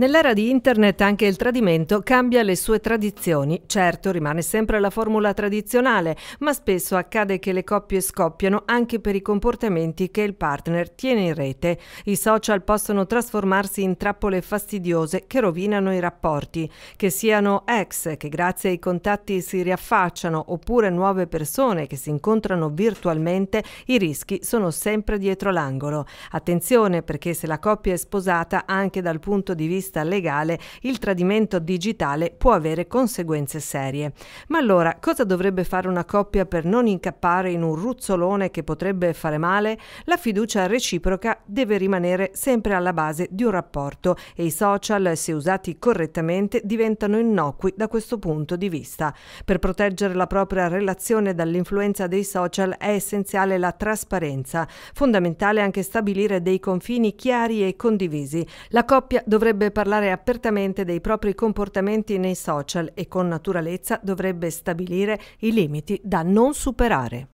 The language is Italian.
Nell'era di internet anche il tradimento cambia le sue tradizioni. Certo, rimane sempre la formula tradizionale, ma spesso accade che le coppie scoppiano anche per i comportamenti che il partner tiene in rete. I social possono trasformarsi in trappole fastidiose che rovinano i rapporti, che siano ex che grazie ai contatti si riaffacciano oppure nuove persone che si incontrano virtualmente, i rischi sono sempre dietro l'angolo. Attenzione perché se la coppia è sposata anche dal punto di vista vista legale il tradimento digitale può avere conseguenze serie. Ma allora cosa dovrebbe fare una coppia per non incappare in un ruzzolone che potrebbe fare male? La fiducia reciproca deve rimanere sempre alla base di un rapporto e i social, se usati correttamente, diventano innocui da questo punto di vista. Per proteggere la propria relazione dall'influenza dei social è essenziale la trasparenza, fondamentale anche stabilire dei confini chiari e condivisi. La coppia dovrebbe parlare apertamente dei propri comportamenti nei social e con naturalezza dovrebbe stabilire i limiti da non superare.